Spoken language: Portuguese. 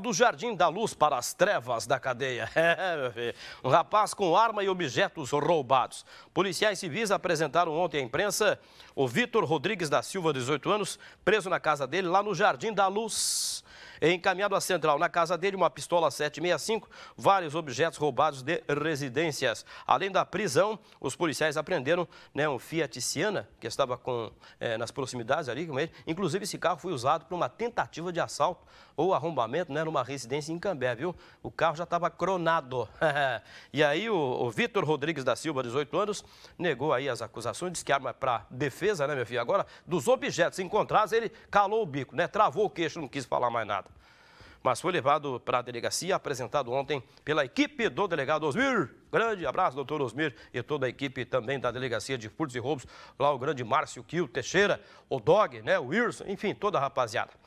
Do Jardim da Luz para as trevas da cadeia. É, um rapaz com arma e objetos roubados. Policiais civis apresentaram ontem à imprensa o Vitor Rodrigues da Silva, 18 anos, preso na casa dele lá no Jardim da Luz. É encaminhado à central. Na casa dele, uma pistola 765, vários objetos roubados de residências. Além da prisão, os policiais apreenderam né, um Fiat Siena, que estava com, é, nas proximidades ali com ele. Inclusive, esse carro foi usado para uma tentativa de assalto ou arrombamento né, numa residência em Cambé, viu? O carro já estava cronado. e aí, o, o Vitor Rodrigues da Silva, 18 anos, negou aí as acusações, disse que arma é para defesa, né, meu filho? Agora, dos objetos encontrados, ele calou o bico, né? Travou o queixo, não quis falar mais nada mas foi levado para a delegacia, apresentado ontem pela equipe do delegado Osmir. Grande abraço, doutor Osmir, e toda a equipe também da delegacia de furtos e roubos, lá o grande Márcio Quil Teixeira, o Dog, né, o Wilson, enfim, toda a rapaziada.